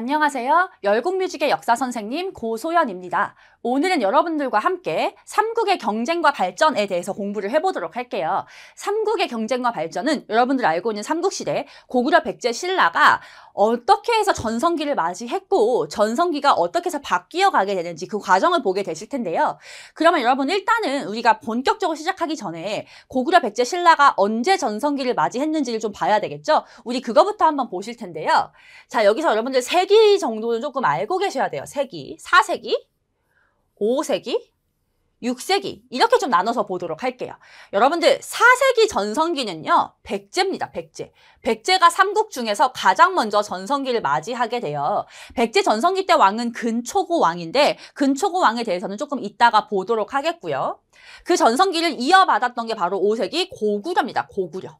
안녕하세요. 열국뮤직의 역사 선생님 고소연입니다. 오늘은 여러분들과 함께 삼국의 경쟁과 발전에 대해서 공부를 해보도록 할게요. 삼국의 경쟁과 발전은 여러분들 알고 있는 삼국시대 고구려 백제 신라가 어떻게 해서 전성기를 맞이했고 전성기가 어떻게 해서 바뀌어 가게 되는지 그 과정을 보게 되실 텐데요. 그러면 여러분 일단은 우리가 본격적으로 시작하기 전에 고구려 백제 신라가 언제 전성기를 맞이했는지를 좀 봐야 되겠죠? 우리 그거부터 한번 보실 텐데요. 자 여기서 여러분들 세기 정도는 조금 알고 계셔야 돼요. 세기, 사세기 5세기, 6세기 이렇게 좀 나눠서 보도록 할게요. 여러분들 4세기 전성기는요. 백제입니다. 백제. 백제가 삼국 중에서 가장 먼저 전성기를 맞이하게 돼요. 백제 전성기 때 왕은 근초고 왕인데 근초고 왕에 대해서는 조금 이따가 보도록 하겠고요. 그 전성기를 이어받았던 게 바로 5세기 고구려입니다. 고구려.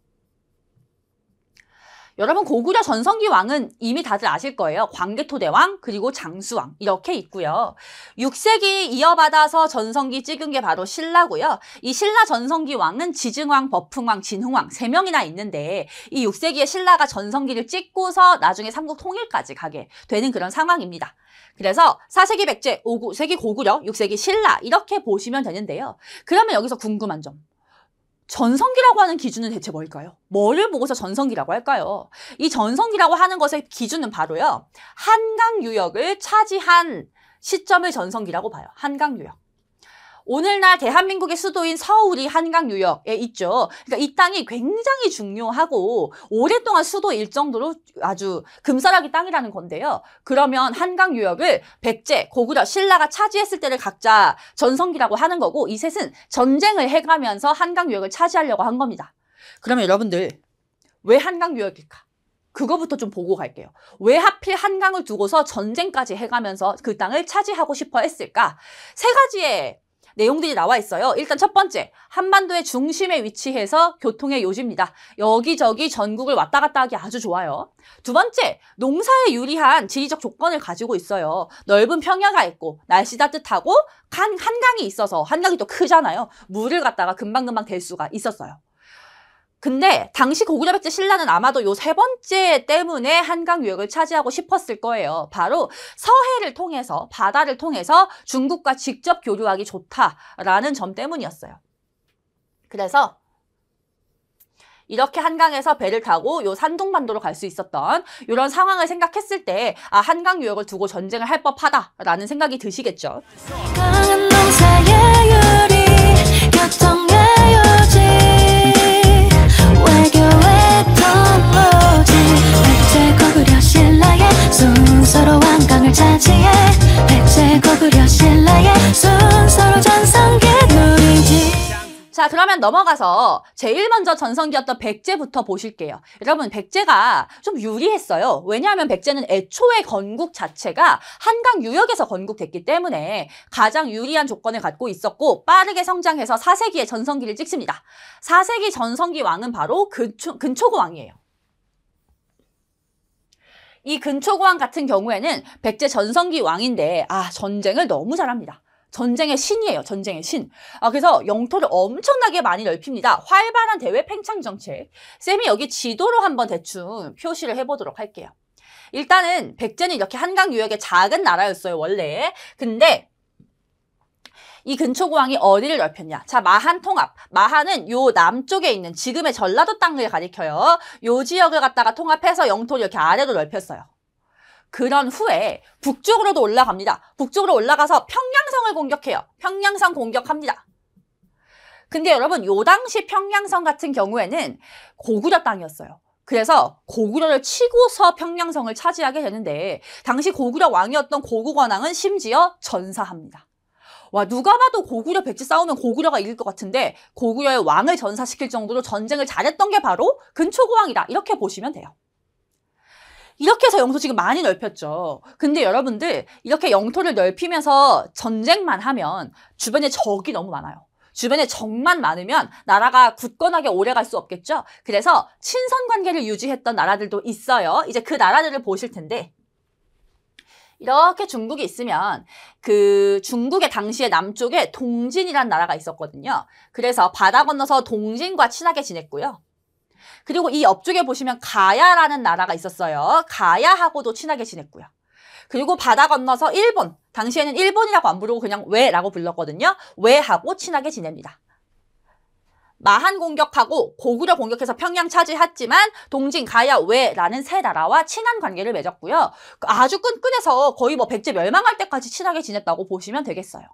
여러분 고구려 전성기 왕은 이미 다들 아실 거예요. 광개토대왕 그리고 장수왕 이렇게 있고요. 6세기 이어받아서 전성기 찍은 게 바로 신라고요. 이 신라 전성기 왕은 지증왕, 버풍왕, 진흥왕 3명이나 있는데 이 6세기에 신라가 전성기를 찍고서 나중에 삼국 통일까지 가게 되는 그런 상황입니다. 그래서 4세기 백제, 5세기 고구려, 6세기 신라 이렇게 보시면 되는데요. 그러면 여기서 궁금한 점 전성기라고 하는 기준은 대체 뭘까요? 뭐를 보고서 전성기라고 할까요? 이 전성기라고 하는 것의 기준은 바로요. 한강 유역을 차지한 시점을 전성기라고 봐요. 한강 유역. 오늘날 대한민국의 수도인 서울이 한강 유역에 있죠. 그러니까 이 땅이 굉장히 중요하고 오랫동안 수도일 정도로 아주 금사라기 땅이라는 건데요. 그러면 한강 유역을 백제, 고구려, 신라가 차지했을 때를 각자 전성기라고 하는 거고 이 셋은 전쟁을 해가면서 한강 유역을 차지하려고 한 겁니다. 그러면 여러분들 왜 한강 유역일까? 그거부터 좀 보고 갈게요. 왜 하필 한강을 두고서 전쟁까지 해가면서 그 땅을 차지하고 싶어 했을까? 세 가지의 내용들이 나와 있어요. 일단 첫 번째, 한반도의 중심에 위치해서 교통의 요지입니다. 여기저기 전국을 왔다 갔다 하기 아주 좋아요. 두 번째, 농사에 유리한 지리적 조건을 가지고 있어요. 넓은 평야가 있고 날씨 따뜻하고 한, 한강이 있어서 한강이 또 크잖아요. 물을 갖다가 금방금방 댈 수가 있었어요. 근데 당시 고구려 백제 신라는 아마도 요 세 번째 때문에 한강 유역을 차지하고 싶었을 거예요. 바로 서해를 통해서 바다를 통해서 중국과 직접 교류하기 좋다라는 점 때문이었어요. 그래서 이렇게 한강에서 배를 타고 요 산둥반도로 갈 수 있었던 이런 상황을 생각했을 때 아, 한강 유역을 두고 전쟁을 할 법하다라는 생각이 드시겠죠. 밤지해 백색 고구려 신라의 순서로 전성기 누리지 자 그러면 넘어가서 제일 먼저 전성기였던 백제부터 보실게요 여러분 백제가 좀 유리했어요 왜냐하면 백제는 애초에 건국 자체가 한강 유역에서 건국됐기 때문에 가장 유리한 조건을 갖고 있었고 빠르게 성장해서 4세기의 전성기를 찍습니다 4세기 전성기 왕은 바로 근초, 근초고 왕이에요 이 근초고왕 같은 경우에는 백제 전성기 왕인데 아 전쟁을 너무 잘합니다. 전쟁의 신이에요. 전쟁의 신. 아, 그래서 영토를 엄청나게 많이 넓힙니다. 활발한 대외 팽창 정책. 쌤이 여기 지도로 한번 대충 표시를 해보도록 할게요. 일단은 백제는 이렇게 한강 유역의 작은 나라였어요, 원래. 근데 이 근초고항이 어디를 넓혔냐? 자, 마한 통합. 마한은 요 남쪽에 있는 지금의 전라도 땅을 가리켜요. 요 지역을 갖다가 통합해서 영토를 이렇게 아래로 넓혔어요. 그런 후에 북쪽으로도 올라갑니다. 북쪽으로 올라가서 평양성을 공격해요. 평양성 공격합니다. 근데 여러분 요 당시 평양성 같은 경우에는 고구려 땅이었어요. 그래서 고구려를 치고서 평양성을 차지하게 되는데 당시 고구려 왕이었던 고구건왕은 심지어 전사합니다. 와 누가 봐도 고구려 백지 싸우면 고구려가 이길 것 같은데 고구려의 왕을 전사시킬 정도로 전쟁을 잘했던 게 바로 근초고왕이다 이렇게 보시면 돼요. 이렇게 해서 영토 지금 많이 넓혔죠. 근데 여러분들 이렇게 영토를 넓히면서 전쟁만 하면 주변에 적이 너무 많아요. 주변에 적만 많으면 나라가 굳건하게 오래 갈 수 없겠죠. 그래서 친선 관계를 유지했던 나라들도 있어요. 이제 그 나라들을 보실 텐데 이렇게 중국이 있으면 그 중국의 당시에 남쪽에 동진이란 나라가 있었거든요. 그래서 바다 건너서 동진과 친하게 지냈고요. 그리고 이 옆쪽에 보시면 가야라는 나라가 있었어요. 가야하고도 친하게 지냈고요. 그리고 바다 건너서 일본, 당시에는 일본이라고 안 부르고 그냥 왜라고 불렀거든요. 왜하고 친하게 지냅니다. 마한 공격하고 고구려 공격해서 평양 차지했지만 동진, 가야, 외라는 세 나라와 친한 관계를 맺었고요. 그 아주 끈끈해서 거의 뭐 백제 멸망할 때까지 친하게 지냈다고 보시면 되겠어요.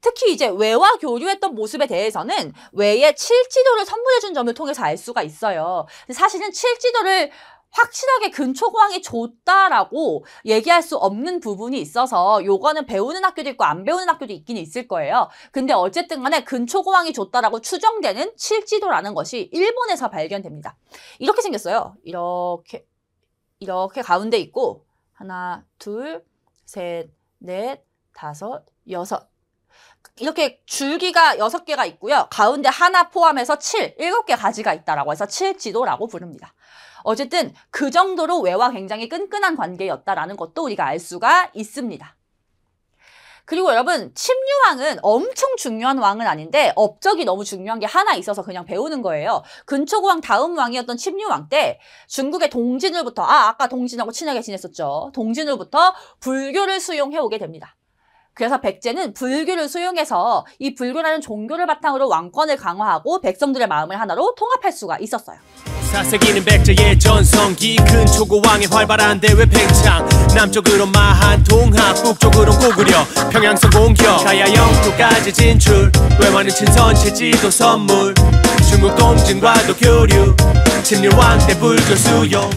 특히 이제 외와 교류했던 모습에 대해서는 외의 칠지도를 선물해준 점을 통해서 알 수가 있어요. 사실은 칠지도를 확실하게 근초고항이 좋다라고 얘기할 수 없는 부분이 있어서 요거는 배우는 학교도 있고 안 배우는 학교도 있긴 있을 거예요. 근데 어쨌든 간에 근초고항이 좋다라고 추정되는 칠지도라는 것이 일본에서 발견됩니다. 이렇게 생겼어요. 이렇게 이렇게 가운데 있고 하나, 둘, 셋, 넷, 다섯, 여섯 이렇게 줄기가 여섯 개가 있고요. 가운데 하나 포함해서 칠, 일곱 개 가지가 있다라고 해서 칠지도라고 부릅니다. 어쨌든 그 정도로 외와 굉장히 끈끈한 관계였다라는 것도 우리가 알 수가 있습니다. 그리고 여러분 침류왕은 엄청 중요한 왕은 아닌데 업적이 너무 중요한 게 하나 있어서 그냥 배우는 거예요. 근초고왕 다음 왕이었던 침류왕 때 중국의 동진을부터 아 아까 동진하고 친하게 지냈었죠. 동진을부터 불교를 수용해오게 됩니다. 그래서 백제는 불교를 수용해서 이 불교라는 종교를 바탕으로 왕권을 강화하고 백성들의 마음을 하나로 통합할 수가 있었어요. 사세기는 백제의 전성기 큰 초고왕의 활발한 대외 팽창 남쪽으로 마한 동하 북쪽으로 고구려 평양성 공격 가야 영토까지 진출 외환은 친선체 지도 선물 중국 동진과도 교류 진일왕 때 불교 수용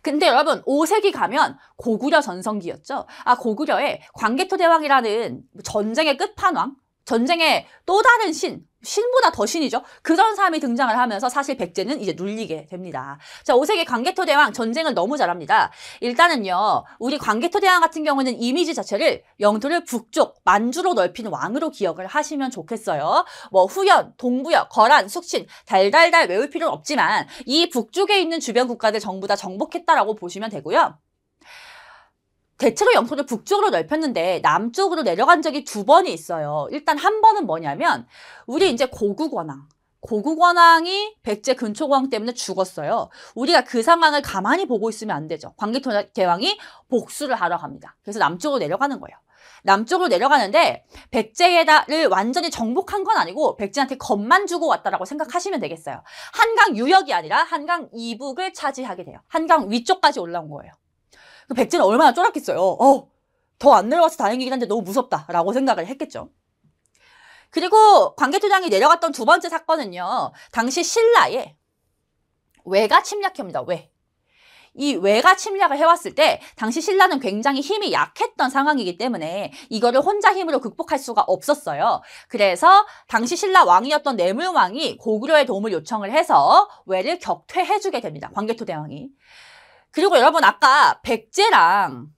근데 여러분 5세기 가면 고구려 전성기였죠. 아 고구려에 광개토 대왕이라는 전쟁의 끝판왕, 전쟁의 또 다른 신 신보다 더 신이죠. 그런 사람이 등장을 하면서 사실 백제는 이제 눌리게 됩니다. 자, 오세계 광개토 대왕 전쟁을 너무 잘합니다. 일단은요, 우리 광개토 대왕 같은 경우는 이미지 자체를 영토를 북쪽 만주로 넓히는 왕으로 기억을 하시면 좋겠어요. 뭐 후연, 동부여, 거란, 숙신 달달달 외울 필요는 없지만 이 북쪽에 있는 주변 국가들 전부 다 정복했다라고 보시면 되고요. 대체로 영토를 북쪽으로 넓혔는데 남쪽으로 내려간 적이 두 번이 있어요. 일단 한 번은 뭐냐면 우리 이제 고국원왕 고국원왕이 백제 근초공항 때문에 죽었어요. 우리가 그 상황을 가만히 보고 있으면 안 되죠. 광개토 대왕이 복수를 하러 갑니다. 그래서 남쪽으로 내려가는 거예요. 남쪽으로 내려가는데 백제를 에다 완전히 정복한 건 아니고 백제한테 겁만 주고 왔다라고 생각하시면 되겠어요. 한강 유역이 아니라 한강 이북을 차지하게 돼요. 한강 위쪽까지 올라온 거예요. 그 백제는 얼마나 쫄았겠어요. 어, 더 안 내려와서 다행이긴 한데 너무 무섭다라고 생각을 했겠죠. 그리고 광개토장이 내려갔던 두 번째 사건은요. 당시 신라에 외가 침략합니다. 왜? 이외가 침략을 해왔을 때 당시 신라는 굉장히 힘이 약했던 상황이기 때문에 이거를 혼자 힘으로 극복할 수가 없었어요. 그래서 당시 신라 왕이었던 내물왕이 고구려의 도움을 요청을 해서 왜를 격퇴해주게 됩니다. 광개토 대왕이. 그리고 여러분 아까 백제랑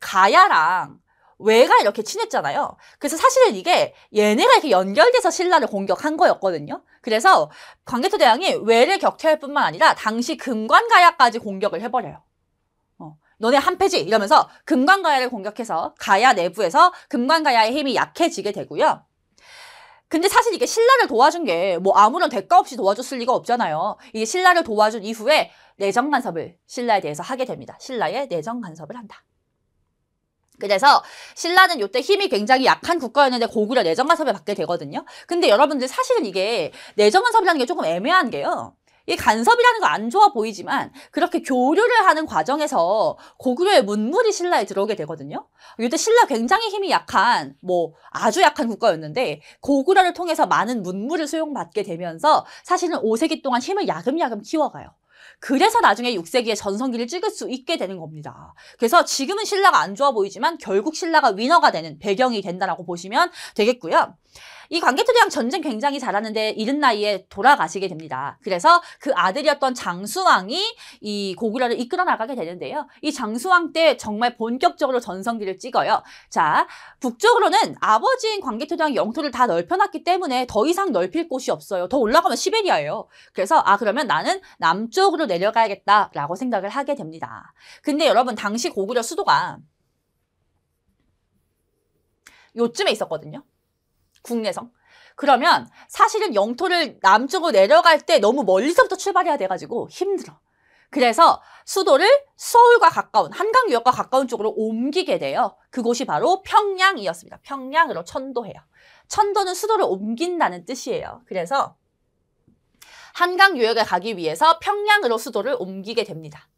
가야랑 왜가 이렇게 친했잖아요. 그래서 사실은 이게 얘네가 이렇게 연결돼서 신라를 공격한 거였거든요. 그래서 광개토 대왕이 왜를 격퇴할 뿐만 아니라 당시 금관가야까지 공격을 해버려요. 어, 너네 한패지 이러면서 금관가야를 공격해서 가야 내부에서 금관가야의 힘이 약해지게 되고요. 근데 사실 이게 신라를 도와준 게 뭐 아무런 대가 없이 도와줬을 리가 없잖아요. 이게 신라를 도와준 이후에 내정 간섭을 신라에 대해서 하게 됩니다. 신라에 내정 간섭을 한다. 그래서 신라는 요때 힘이 굉장히 약한 국가였는데 고구려 내정 간섭을 받게 되거든요. 근데 여러분들 사실은 이게 내정 간섭이라는 게 조금 애매한 게요. 이 간섭이라는 거 안 좋아 보이지만 그렇게 교류를 하는 과정에서 고구려의 문물이 신라에 들어오게 되거든요. 이때 신라 굉장히 힘이 약한 뭐 아주 약한 국가였는데 고구려를 통해서 많은 문물을 수용받게 되면서 사실은 5세기 동안 힘을 야금야금 키워가요. 그래서 나중에 6세기에 전성기를 찍을 수 있게 되는 겁니다. 그래서 지금은 신라가 안 좋아 보이지만 결국 신라가 위너가 되는 배경이 된다라고 보시면 되겠고요. 이광개토대왕 전쟁 굉장히 잘하는데 이른 나이에 돌아가시게 됩니다. 그래서 그 아들이었던 장수왕이 이 고구려를 이끌어 나가게 되는데요. 이 장수왕 때 정말 본격적으로 전성기를 찍어요. 자, 북쪽으로는 아버지인 광개토대왕 영토를 다 넓혀놨기 때문에 더 이상 넓힐 곳이 없어요. 더 올라가면 시베리아예요. 그래서 아 그러면 나는 남쪽으로 내려가야겠다라고 생각을 하게 됩니다. 근데 여러분 당시 고구려 수도가 요쯤에 있었거든요. 국내성. 그러면 사실은 영토를 남쪽으로 내려갈 때 너무 멀리서부터 출발해야 돼가지고 힘들어. 그래서 수도를 서울과 가까운 한강 유역과 가까운 쪽으로 옮기게 돼요. 그곳이 바로 평양이었습니다. 평양으로 천도해요. 천도는 수도를 옮긴다는 뜻이에요. 그래서 한강 유역에 가기 위해서 평양으로 수도를 옮기게 됩니다.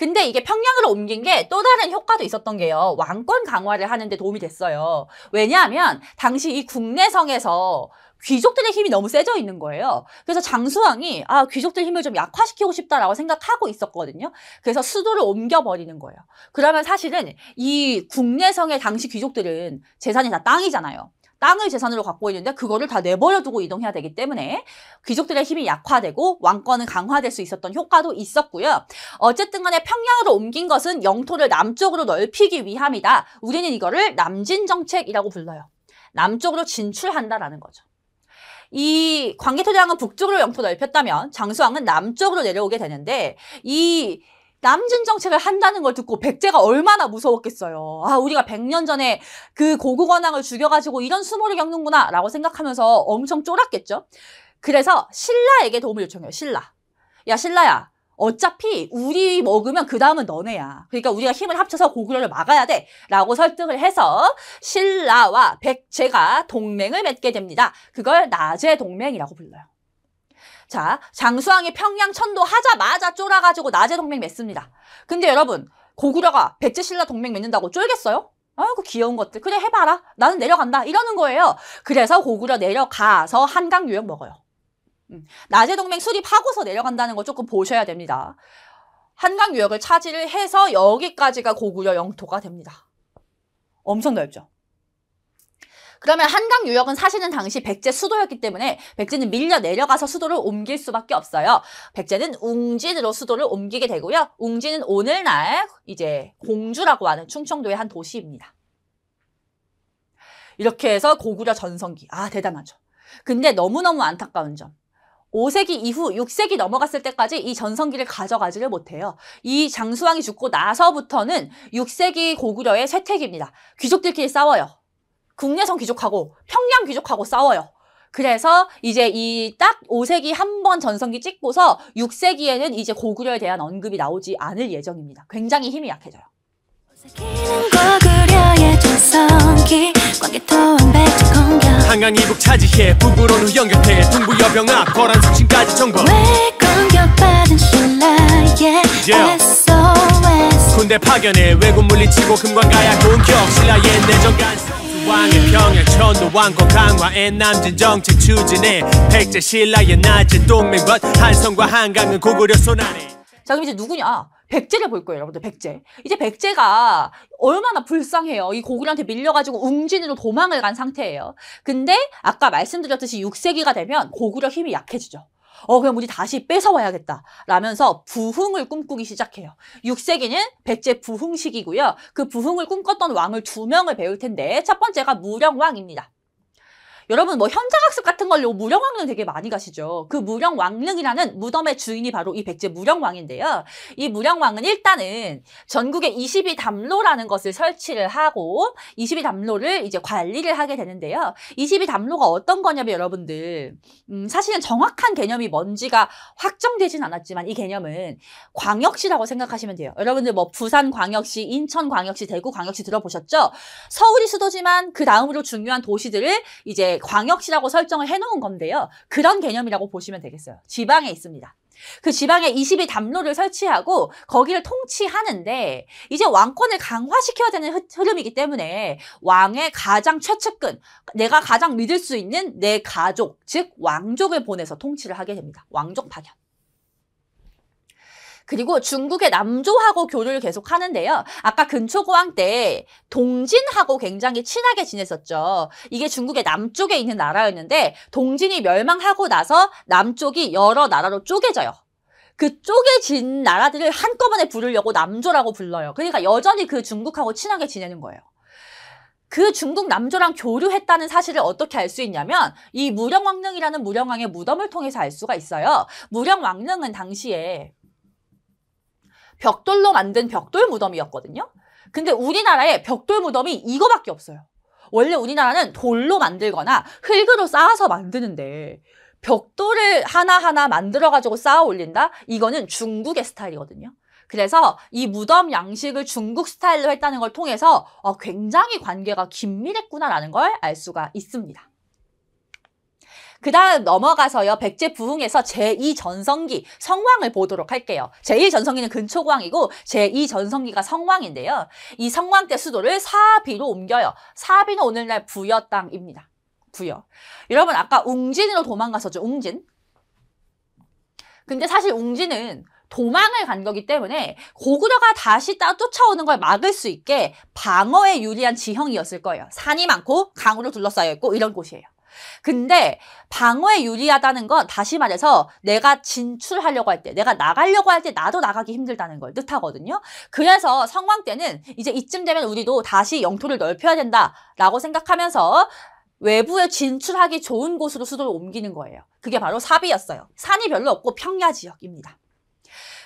근데 이게 평양으로 옮긴 게 또 다른 효과도 있었던 게요. 왕권 강화를 하는데 도움이 됐어요. 왜냐하면 당시 이 국내성에서 귀족들의 힘이 너무 세져 있는 거예요. 그래서 장수왕이 아 귀족들 힘을 좀 약화시키고 싶다라고 생각하고 있었거든요. 그래서 수도를 옮겨버리는 거예요. 그러면 사실은 이 국내성의 당시 귀족들은 재산이 다 땅이잖아요. 땅을 재산으로 갖고 있는데 그거를 다 내버려 두고 이동해야 되기 때문에 귀족들의 힘이 약화되고 왕권은 강화될 수 있었던 효과도 있었고요. 어쨌든 간에 평양으로 옮긴 것은 영토를 남쪽으로 넓히기 위함이다. 우리는 이거를 남진 정책이라고 불러요. 남쪽으로 진출한다라는 거죠. 이 광개토대왕은 북쪽으로 영토 넓혔다면 장수왕은 남쪽으로 내려오게 되는데 이 남진 정책을 한다는 걸 듣고 백제가 얼마나 무서웠겠어요. 아 우리가 100년 전에 그 고국원왕을 죽여가지고 이런 수모를 겪는구나 라고 생각하면서 엄청 쫄았겠죠. 그래서 신라에게 도움을 요청해요. 신라. 야 신라야 어차피 우리 먹으면 그 다음은 너네야. 그러니까 우리가 힘을 합쳐서 고구려를 막아야 돼. 라고 설득을 해서 신라와 백제가 동맹을 맺게 됩니다. 그걸 낮의 동맹이라고 불러요. 자, 장수왕이 평양 천도 하자마자 쫄아가지고 낮에 동맹 맺습니다. 근데 여러분, 고구려가 백제신라 동맹 맺는다고 쫄겠어요? 아이고 귀여운 것들 그래 해봐라 나는 내려간다 이러는 거예요 그래서 고구려 내려가서 한강 유역 먹어요 음, 낮에 동맹 수립하고서 내려간다는 거 조금 보셔야 됩니다 한강 유역을 차지를 해서 여기까지가 고구려 영토가 됩니다 엄청 넓죠 그러면 한강 유역은 사실은 당시 백제 수도였기 때문에 백제는 밀려 내려가서 수도를 옮길 수밖에 없어요. 백제는 웅진으로 수도를 옮기게 되고요. 웅진은 오늘날 이제 공주라고 하는 충청도의 한 도시입니다. 이렇게 해서 고구려 전성기. 아, 대단하죠. 근데 너무너무 안타까운 점. 5세기 이후 6세기 넘어갔을 때까지 이 전성기를 가져가지를 못해요. 이 장수왕이 죽고 나서부터는 6세기 고구려의 쇠퇴기입니다. 귀족들끼리 싸워요. 국내성 귀족하고 평양 귀족하고 싸워요. 그래서 이제 이 딱 5세기 한 번 전성기 찍고서 6세기에는 이제 고구려에 대한 언급이 나오지 않을 예정입니다. 굉장히 힘이 약해져요. 한강 이북 차지해 북으로도 연결해 동부 여병 앞 거란 숙신까지 정복 공격받은 신라의 SOS 군대 파견해 왜군 물리치고 금관가야 공격 신라의 내정간 왕의 평양 천도 왕권 강화에 남진 정책 추진에 백제 신라의 낮은 동맹 벗 한성과 한강은 고구려 소나리 자 그럼 이제 누구냐 아, 백제를 볼 거예요, 여러분들. 백제. 이제 백제가 얼마나 불쌍해요. 이 고구려한테 밀려가지고 웅진으로 도망을 간 상태예요. 근데 아까 말씀드렸듯이 6세기가 되면 고구려 힘이 약해지죠. 어 그럼 우리 다시 뺏어와야겠다 라면서 부흥을 꿈꾸기 시작해요. 6세기는 백제 부흥식이고요. 그 부흥을 꿈꿨던 왕을 두 명을 배울 텐데 첫 번째가 무령왕입니다. 여러분 뭐 현장학습 같은 걸로 무령왕릉 되게 많이 가시죠. 그 무령왕릉이라는 무덤의 주인이 바로 이 백제 무령왕인데요. 이 무령왕은 일단은 전국에 22담로라는 것을 설치를 하고 22담로를 이제 관리를 하게 되는데요. 22담로가 어떤 거냐면 여러분들 음, 사실은 정확한 개념이 뭔지가 확정되진 않았지만 이 개념은 광역시라고 생각하시면 돼요. 여러분들 뭐 부산광역시, 인천광역시, 대구광역시 들어보셨죠? 서울이 수도지만 그 다음으로 중요한 도시들을 이제 광역시라고 설정을 해놓은 건데요. 그런 개념이라고 보시면 되겠어요. 지방에 있습니다. 그 지방에 20의 담로를 설치하고 거기를 통치하는데 이제 왕권을 강화시켜야 되는 흐름이기 때문에 왕의 가장 최측근, 내가 가장 믿을 수 있는 내 가족, 즉 왕족을 보내서 통치를 하게 됩니다. 왕족 파견. 그리고 중국의 남조하고 교류를 계속 하는데요. 아까 근초고왕 때 동진하고 굉장히 친하게 지냈었죠. 이게 중국의 남쪽에 있는 나라였는데 동진이 멸망하고 나서 남쪽이 여러 나라로 쪼개져요. 그 쪼개진 나라들을 한꺼번에 부르려고 남조라고 불러요. 그러니까 여전히 그 중국하고 친하게 지내는 거예요. 그 중국 남조랑 교류했다는 사실을 어떻게 알 수 있냐면 이 무령왕릉이라는 무령왕의 무덤을 통해서 알 수가 있어요. 무령왕릉은 당시에 벽돌로 만든 벽돌 무덤이었거든요. 근데 우리나라에 벽돌 무덤이 이거밖에 없어요. 원래 우리나라는 돌로 만들거나 흙으로 쌓아서 만드는데 벽돌을 하나하나 만들어가지고 쌓아 올린다? 이거는 중국의 스타일이거든요. 그래서 이 무덤 양식을 중국 스타일로 했다는 걸 통해서 어, 굉장히 관계가 긴밀했구나라는 걸 알 수가 있습니다. 그 다음 넘어가서요. 백제 부흥에서 제2전성기 성왕을 보도록 할게요. 제1전성기는 근초고왕이고 제2전성기가 성왕인데요. 이 성왕 때 수도를 사비로 옮겨요. 사비는 오늘날 부여 땅입니다. 부여. 여러분 아까 웅진으로 도망갔었죠. 웅진. 근데 사실 웅진은 도망을 간 거기 때문에 고구려가 다시 따 쫓아오는 걸 막을 수 있게 방어에 유리한 지형이었을 거예요. 산이 많고 강으로 둘러싸여 있고 이런 곳이에요. 근데 방어에 유리하다는 건 다시 말해서 내가 진출하려고 할 때, 내가 나가려고 할 때 나도 나가기 힘들다는 걸 뜻하거든요. 그래서 성황 때는 이제 이쯤 되면 우리도 다시 영토를 넓혀야 된다라고 생각하면서 외부에 진출하기 좋은 곳으로 수도를 옮기는 거예요. 그게 바로 사비였어요. 산이 별로 없고 평야 지역입니다.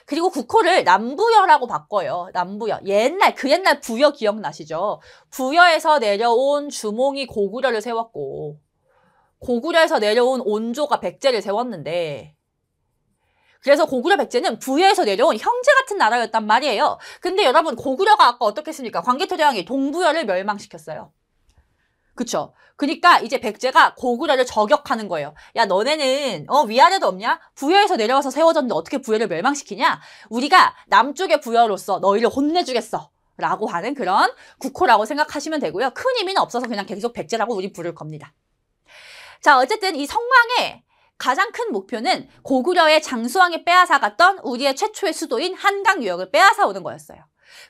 그리고 국호를 남부여라고 바꿔요. 남부여. 옛날, 그 옛날 부여 기억나시죠? 부여에서 내려온 주몽이 고구려를 세웠고, 고구려에서 내려온 온조가 백제를 세웠는데 그래서 고구려 백제는 부여에서 내려온 형제 같은 나라였단 말이에요. 근데 여러분 고구려가 아까 어떻게 했습니까? 광개토대왕이 동부여를 멸망시켰어요. 그쵸? 그니까 이제 백제가 고구려를 저격하는 거예요. 야 너네는 어 위아래도 없냐? 부여에서 내려와서 세워졌는데 어떻게 부여를 멸망시키냐? 우리가 남쪽의 부여로서 너희를 혼내주겠어. 라고 하는 그런 국호라고 생각하시면 되고요. 큰 의미는 없어서 그냥 계속 백제라고 우리 부를 겁니다. 자, 어쨌든 이 성왕의 가장 큰 목표는 고구려의 장수왕에 빼앗아갔던 우리의 최초의 수도인 한강 유역을 빼앗아오는 거였어요.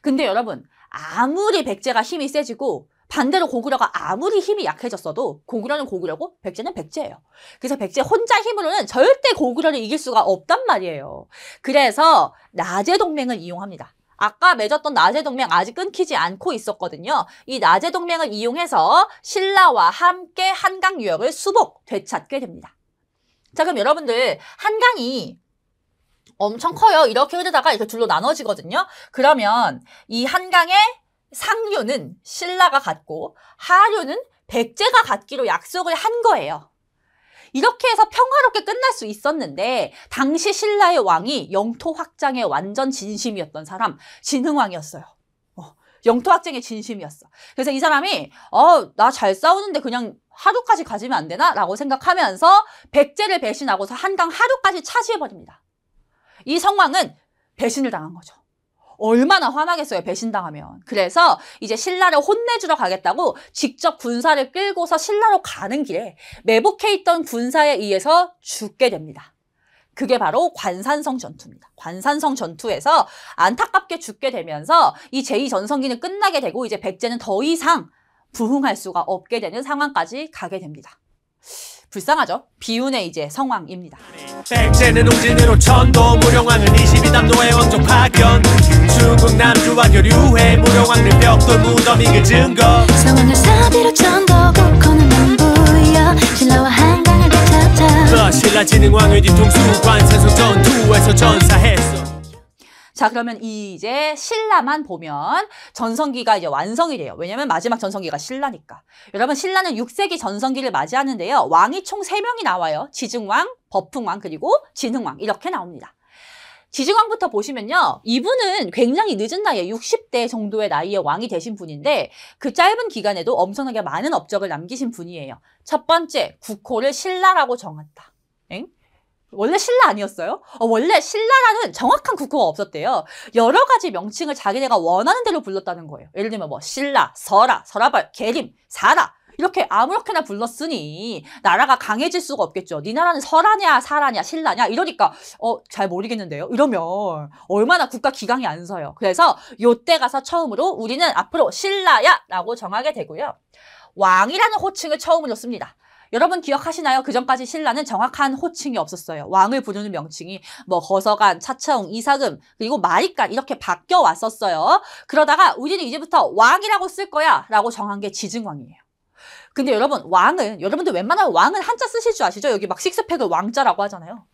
근데 여러분, 아무리 백제가 힘이 세지고 반대로 고구려가 아무리 힘이 약해졌어도 고구려는 고구려고 백제는 백제예요. 그래서 백제 혼자 힘으로는 절대 고구려를 이길 수가 없단 말이에요. 그래서 낮의 동맹을 이용합니다. 아까 맺었던 낮의 동맹 아직 끊기지 않고 있었거든요. 이 낮의 동맹을 이용해서 신라와 함께 한강 유역을 수복 되찾게 됩니다. 자 그럼 여러분들 한강이 엄청 커요. 이렇게 흐르다가 이렇게 둘로 나눠지거든요. 그러면 이 한강의 상류는 신라가 갖고 하류는 백제가 갖기로 약속을 한 거예요. 이렇게 해서 평화롭게 끝날 수 있었는데 당시 신라의 왕이 영토 확장에 완전 진심이었던 사람 진흥왕이었어요. 어, 영토 확장의 진심이었어. 그래서 이 사람이 어나 잘 싸우는데 그냥 하루까지 가지면 안 되나? 라고 생각하면서 백제를 배신하고서 한강 하루까지 차지해버립니다. 이 성왕은 배신을 당한 거죠. 얼마나 화나겠어요 배신당하면 그래서 이제 신라를 혼내주러 가겠다고 직접 군사를 끌고서 신라로 가는 길에 매복해 있던 군사에 의해서 죽게 됩니다 그게 바로 관산성 전투입니다. 관산성 전투에서 안타깝게 죽게 되면서 이 제2전성기는 끝나게 되고 이제 백제는 더 이상 부흥할 수가 없게 되는 상황까지 가게 됩니다. 불쌍하죠. 비운의 이제 성황입니다. 백제는 웅진으로 천도 무령왕은 22담노의 원조 파견 중국 남주와 교류해 무령왕은 벽돌 무덤이 그 증거 성황을 사비로 천도 북코는 만부여 신라와 한강을 되찾아 그 신라진흥왕의 뒤통수 관세성 전투에서 전사했어 자 그러면 이제 신라만 보면 전성기가 이제 완성이 돼요. 왜냐면 마지막 전성기가 신라니까. 여러분 신라는 6세기 전성기를 맞이하는데요. 왕이 총 3명이 나와요. 지증왕, 버풍왕 그리고 진흥왕 이렇게 나옵니다. 지지왕부터 보시면요. 이분은 굉장히 늦은 나이에 60대 정도의 나이에 왕이 되신 분인데 그 짧은 기간에도 엄청나게 많은 업적을 남기신 분이에요. 첫 번째, 국호를 신라라고 정했다. 엥? 원래 신라 아니었어요? 어, 원래 신라라는 정확한 국호가 없었대요. 여러 가지 명칭을 자기네가 원하는 대로 불렀다는 거예요. 예를 들면 뭐 신라, 설라, 설라발, 계림, 사라 이렇게 아무렇게나 불렀으니 나라가 강해질 수가 없겠죠. 네 나라는 설라냐 사라냐 신라냐 이러니까 어 잘 모르겠는데요. 이러면 얼마나 국가 기강이 안 서요. 그래서 요때 가서 처음으로 우리는 앞으로 신라야라고 정하게 되고요. 왕이라는 호칭을 처음으로 씁니다. 여러분 기억하시나요? 그 전까지 신라는 정확한 호칭이 없었어요. 왕을 부르는 명칭이 뭐 거서간, 차차웅, 이사금, 그리고 마리간 이렇게 바뀌어 왔었어요. 그러다가 우리는 이제부터 왕이라고 쓸 거야 라고 정한 게 지증왕이에요. 근데 여러분 왕은 여러분들 웬만하면 왕은 한자 쓰실 줄 아시죠? 여기 막 식스팩을 왕자라고 하잖아요.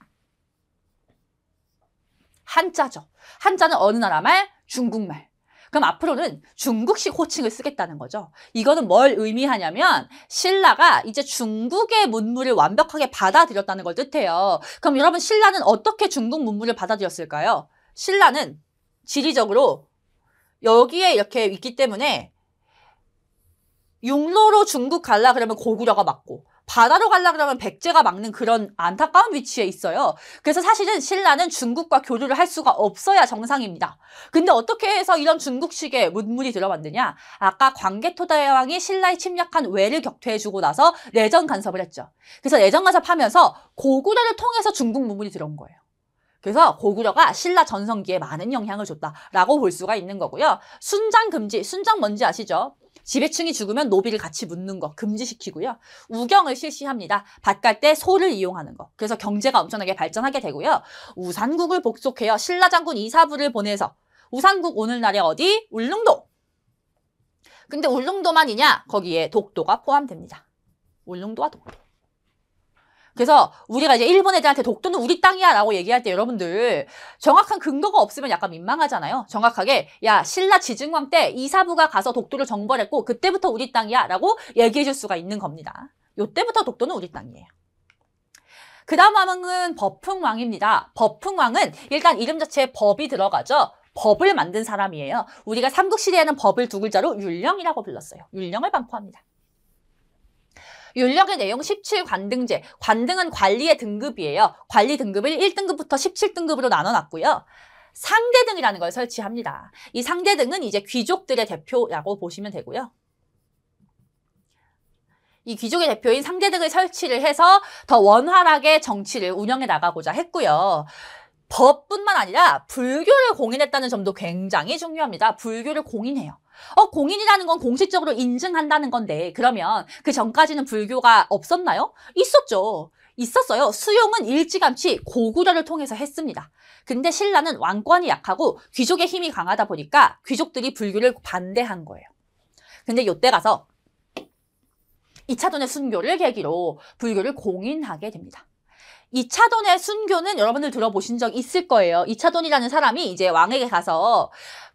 한자죠. 한자는 어느 나라 말? 중국말. 그럼 앞으로는 중국식 호칭을 쓰겠다는 거죠. 이거는 뭘 의미하냐면 신라가 이제 중국의 문물을 완벽하게 받아들였다는 걸 뜻해요. 그럼 여러분 신라는 어떻게 중국 문물을 받아들였을까요? 신라는 지리적으로 여기에 이렇게 있기 때문에 육로로 중국 갈라 그러면 고구려가 맞고 바다로 가려 그러면 백제가 막는 그런 안타까운 위치에 있어요. 그래서 사실은 신라는 중국과 교류를 할 수가 없어야 정상입니다. 근데 어떻게 해서 이런 중국식의 문물이 들어왔느냐? 아까 광개토 대왕이 신라에 침략한 왜를 격퇴해주고 나서 내전 간섭을 했죠. 그래서 내전 간섭하면서 고구려를 통해서 중국 문물이 들어온 거예요. 그래서 고구려가 신라 전성기에 많은 영향을 줬다라고 볼 수가 있는 거고요. 순장 금지, 순장 뭔지 아시죠? 지배층이 죽으면 노비를 같이 묻는 거 금지시키고요. 우경을 실시합니다. 바깥 때 소를 이용하는 거. 그래서 경제가 엄청나게 발전하게 되고요. 우산국을 복속해요. 신라 장군 이사부를 보내서 우산국 오늘날에 어디? 울릉도. 근데 울릉도만이냐? 거기에 독도가 포함됩니다. 울릉도와 독도. 그래서 우리가 이제 일본 애들한테 독도는 우리 땅이야 라고 얘기할 때 여러분들 정확한 근거가 없으면 약간 민망하잖아요. 정확하게 야 신라 지증왕 때 이사부가 가서 독도를 정벌했고 그때부터 우리 땅이야 라고 얘기해 줄 수가 있는 겁니다. 요때부터 독도는 우리 땅이에요. 그 다음 왕은 법흥왕입니다. 법흥왕은 일단 이름 자체에 법이 들어가죠. 법을 만든 사람이에요. 우리가 삼국시대에는 법을 두 글자로 율령이라고 불렀어요. 율령을 반포합니다. 윤력의 내용 17관등제, 관등은 관리의 등급이에요. 관리 등급을 1등급부터 17등급으로 나눠놨고요. 상대등이라는 걸 설치합니다. 이 상대등은 이제 귀족들의 대표라고 보시면 되고요. 이 귀족의 대표인 상대등을 설치를 해서 더 원활하게 정치를 운영해 나가고자 했고요. 법뿐만 아니라 불교를 공인했다는 점도 굉장히 중요합니다. 불교를 공인해요. 어, 공인이라는 건 공식적으로 인증한다는 건데 그러면 그 전까지는 불교가 없었나요? 있었죠. 있었어요. 수용은 일찌감치 고구려를 통해서 했습니다. 근데 신라는 왕권이 약하고 귀족의 힘이 강하다 보니까 귀족들이 불교를 반대한 거예요. 근데 요때 가서 이차 돈의 순교를 계기로 불교를 공인하게 됩니다. 이차돈의 순교는 여러분들 들어보신 적 있을 거예요. 이차돈이라는 사람이 이제 왕에게 가서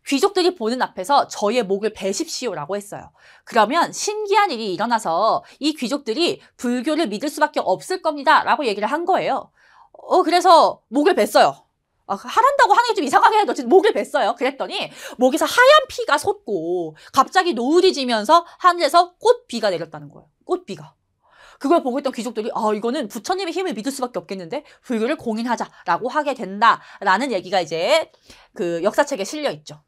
귀족들이 보는 앞에서 저의 목을 베십시오라고 했어요. 그러면 신기한 일이 일어나서 이 귀족들이 불교를 믿을 수밖에 없을 겁니다. 라고 얘기를 한 거예요. 어, 그래서 목을 뱄어요. 아, 그 하란다고 하는 게 좀 이상하게 해도 목을 뱄어요. 그랬더니 목에서 하얀 피가 솟고 갑자기 노을이 지면서 하늘에서 꽃비가 내렸다는 거예요. 꽃비가. 그걸 보고 있던 귀족들이 아 이거는 부처님의 힘을 믿을 수밖에 없겠는데 불교를 공인하자라고 하게 된다라는 얘기가 이제 그 역사책에 실려 있죠.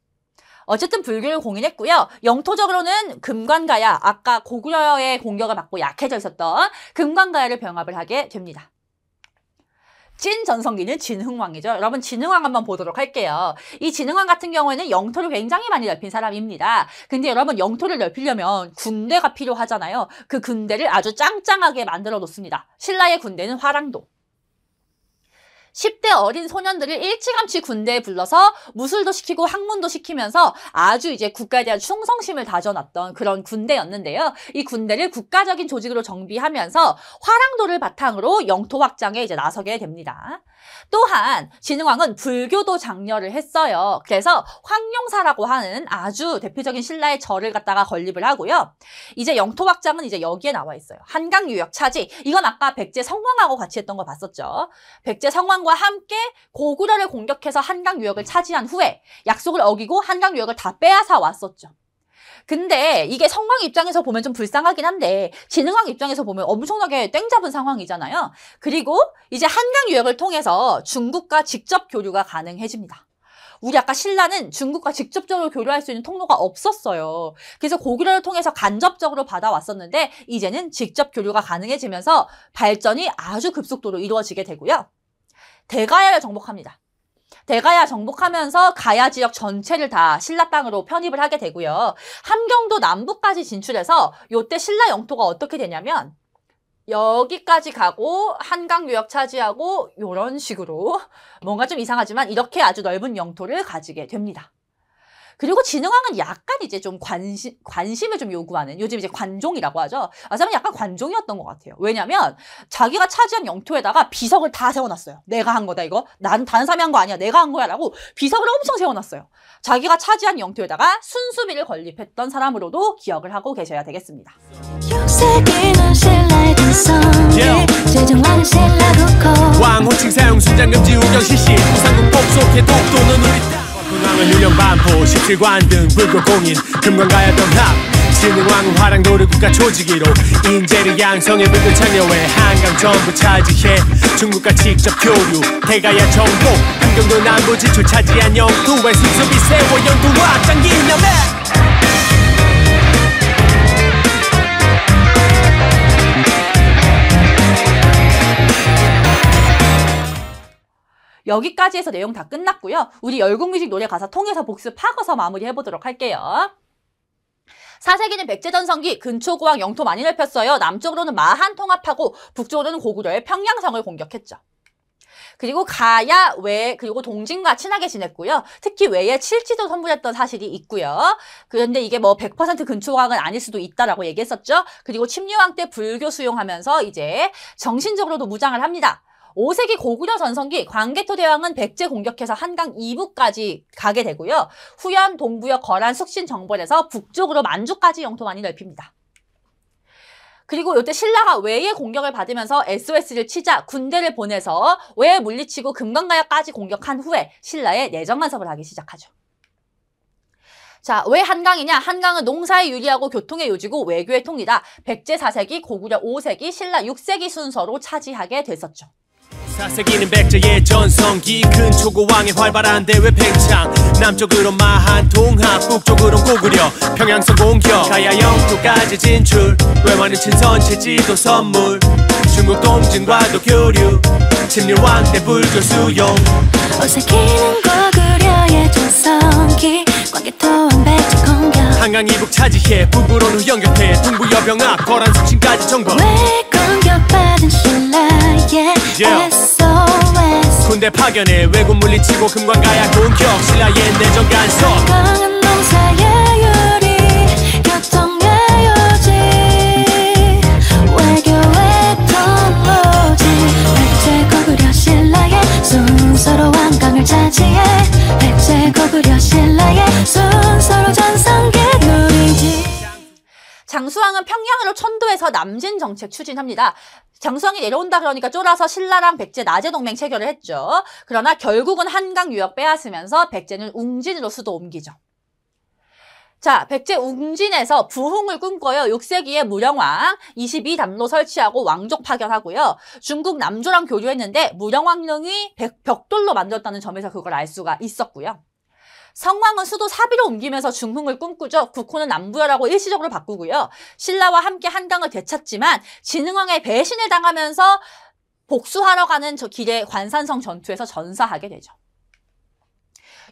어쨌든 불교를 공인했고요. 영토적으로는 금관가야, 아까 고구려의 공격을 받고 약해져 있었던 금관가야를 병합을 하게 됩니다. 진 전성기는 진흥왕이죠. 여러분 진흥왕 한번 보도록 할게요. 이 진흥왕 같은 경우에는 영토를 굉장히 많이 넓힌 사람입니다. 근데 여러분 영토를 넓히려면 군대가 필요하잖아요. 그 군대를 아주 짱짱하게 만들어 놓습니다. 신라의 군대는 화랑도, 10대 어린 소년들을 일찌감치 군대에 불러서 무술도 시키고 학문도 시키면서 아주 이제 국가에 대한 충성심을 다져놨던 그런 군대였는데요. 이 군대를 국가적인 조직으로 정비하면서 화랑도를 바탕으로 영토 확장에 이제 나서게 됩니다. 또한 진흥왕은 불교도 장려를 했어요. 그래서 황룡사라고 하는 아주 대표적인 신라의 절을 갖다가 건립을 하고요. 이제 영토 확장은 이제 여기에 나와 있어요. 한강 유역 차지. 이건 아까 백제 성왕하고 같이 했던 거 봤었죠. 백제 성왕과 함께 고구려를 공격해서 한강 유역을 차지한 후에 약속을 어기고 한강 유역을 다 빼앗아 왔었죠. 근데 이게 성광 입장에서 보면 좀 불쌍하긴 한데 진흥왕 입장에서 보면 엄청나게 땡 잡은 상황이잖아요. 그리고 이제 한강 유역을 통해서 중국과 직접 교류가 가능해집니다. 우리 아까 신라는 중국과 직접적으로 교류할 수 있는 통로가 없었어요. 그래서 고구려를 통해서 간접적으로 받아왔었는데 이제는 직접 교류가 가능해지면서 발전이 아주 급속도로 이루어지게 되고요. 대가야를 정복합니다. 대가야 정복하면서 가야 지역 전체를 다 신라 땅으로 편입을 하게 되고요. 함경도 남부까지 진출해서 요때 신라 영토가 어떻게 되냐면 여기까지 가고 한강 유역 차지하고 요런 식으로 뭔가 좀 이상하지만 이렇게 아주 넓은 영토를 가지게 됩니다. 그리고 진흥왕은 약간 이제 좀 관심, 관심을 좀 요구하는 요즘 이제 관종이라고 하죠. 아사는 약간 관종이었던 것 같아요. 왜냐면 자기가 차지한 영토에다가 비석을 다 세워놨어요. 내가 한 거다 이거. 난 다른 사람이 한 거 아니야. 내가 한 거야 라고 비석을 엄청 세워놨어요. 자기가 차지한 영토에다가 순수비를 건립했던 사람으로도 기억을 하고 계셔야 되겠습니다. 왕호칭 사용 순장금지 우경 실시 우상국 속해 독도는 우리 땅 흥왕은 유령 반포 17관 등 불교 공인 금관가야 던합신흥왕화랑노를 국가 조직이로 인재를 양성해 불들 찬여회 한강 전부 차지해 중국과 직접 교류 대가야 정복 한경도 남부 지출 차지한 영토의 숙소비 세워 영토와 장기념해 여기까지 해서 내용 다 끝났고요. 우리 열국뮤직 노래 가사 통해서 복습하고서 마무리해보도록 할게요. 사세기는 백제전성기 근초고왕 영토 많이 넓혔어요. 남쪽으로는 마한 통합하고 북쪽으로는 고구려의 평양성을 공격했죠. 그리고 가야, 외, 그리고 동진과 친하게 지냈고요. 특히 외에 칠지도 선물했던 사실이 있고요. 그런데 이게 뭐 100% 근초왕은 아닐 수도 있다라고 얘기했었죠. 그리고 침류왕때 불교 수용하면서 이제 정신적으로도 무장을 합니다. 5세기 고구려 전성기 광개토 대왕은 백제 공격해서 한강 이북까지 가게 되고요. 후연, 동부역, 거란, 숙신, 정벌에서 북쪽으로 만주까지 영토많이 넓힙니다. 그리고 이때 신라가 왜의 공격을 받으면서 SOS를 치자 군대를 보내서 왜에 물리치고 금강가야까지 공격한 후에 신라의 내정 간섭을 하기 시작하죠. 자, 왜 한강이냐? 한강은 농사에 유리하고 교통의 요지고 외교의 통이다. 백제 4세기, 고구려 5세기, 신라 6세기 순서로 차지하게 됐었죠. 사색이는 백제의 전성기 큰 초고왕의 활발한 대외 팽창 남쪽으로 마한 동학 북쪽으로 고구려 평양성 공격 가야 영토까지 진출 외만은 친선 실지도 선물 중국 동진과도 교류 침일 왕대 불교 수용 어색이는 고구려의 전성기 광개토왕 백제 공격 한강 이북 차지해 북으로는 연결해 동부 여병 앞 거란 숙신까지 정복 군대 파견해 외국 물리치고 금관 가야 본격 신라의 내정 간섭 서로 왕강을 차지해 백제 고구려 신라의 순서로 전성기 누리지 장수왕은 평양으로 천도해서 남진 정책 추진합니다. 장성이 내려온다 그러니까 쫄아서 신라랑 백제 낮에 동맹 체결을 했죠. 그러나 결국은 한강 유역 빼앗으면서 백제는 웅진으로 수도 옮기죠. 자, 백제 웅진에서 부흥을 꿈꿔요. 6세기에 무령왕 22담로 설치하고 왕족 파견하고요. 중국 남조랑 교류했는데 무령왕릉이 벽돌로 만들었다는 점에서 그걸 알 수가 있었고요. 성왕은 수도 사비로 옮기면서 중흥을 꿈꾸죠. 국호는 남부여라고 일시적으로 바꾸고요. 신라와 함께 한강을 되찾지만 진흥왕의 배신을 당하면서 복수하러 가는 저 길의 관산성 전투에서 전사하게 되죠.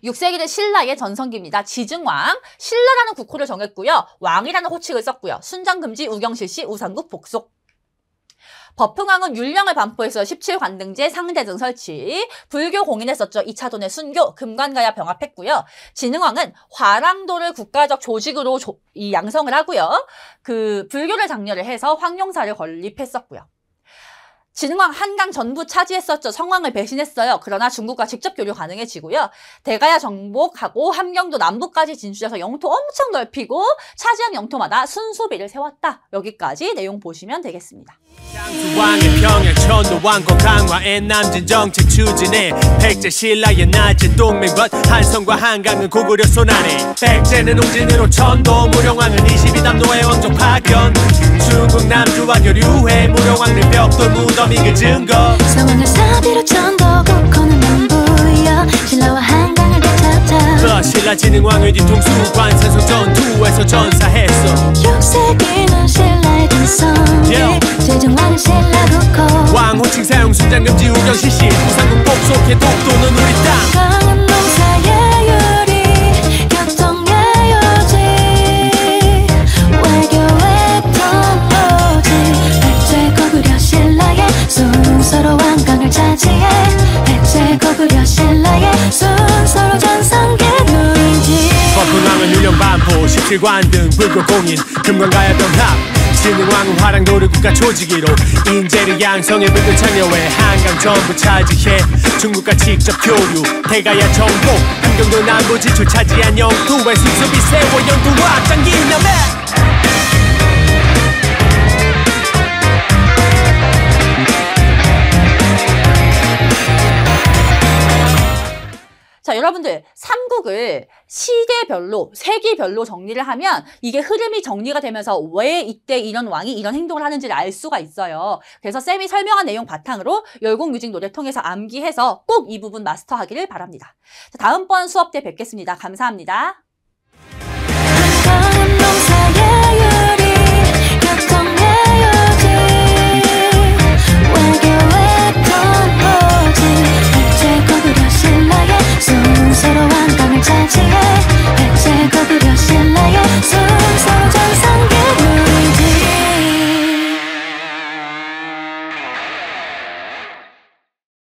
6세기는 신라의 전성기입니다. 지증왕, 신라라는 국호를 정했고요. 왕이라는 호칭을 썼고요. 순장금지, 우경실시, 우상국, 복속. 버풍왕은 율령을 반포해서 17관등제 상대등 설치, 불교 공인했었죠. 2차 돈의 순교, 금관가야 병합했고요. 진흥왕은 화랑도를 국가적 조직으로 조, 이 양성을 하고요. 그 불교를 장려를 해서 황룡사를 건립했었고요. 진흥왕 한강 전부 차지했었죠. 성왕을 배신했어요. 그러나 중국과 직접 교류 가능해지고요. 대가야 정복하고 함경도 남부까지 진출해서 영토 엄청 넓히고 차지한 영토마다 순수비를 세웠다. 여기까지 내용 보시면 되겠습니다. 왕의 평신라진으왕은2 중국 남주와 교류해 무령왕은 벽돌 무덤이 그 증거 성왕을 사비로 천도 국호는 남부여 신라와 한강을 되찾아 그 신라진흥왕의 뒤통수 관세서 전투에서 전사했어 6세기는 신라 예. 예. 왕호칭 사용 순장금 지우경 시시 부산국 복속해 독도는 우리 땅 서로 왕강을 차지해 해체 고구려 신라의 순서로 전성기를 울지 법군왕은 유령 반포 십칠관 등 불교 공인 금관가야 병합 진흥왕화랑노를 국가 조직으로 인재를 양성해 모든 참여해 한강 전부 차지해 중국과 직접 교류 대가야 정보 한경도 남부 지출 차지한 영토의 순소비 세워 영토와 장기 남해 자, 여러분들 삼국을 시대별로, 세기별로 정리를 하면 이게 흐름이 정리가 되면서 왜 이때 이런 왕이 이런 행동을 하는지를 알 수가 있어요. 그래서 쌤이 설명한 내용 바탕으로 열공유직 노래 통해서 암기해서 꼭 이 부분 마스터하기를 바랍니다. 자, 다음번 수업 때 뵙겠습니다. 감사합니다. 새로 완강을 차지해 해제거부려 신뢰의 순서전 상계로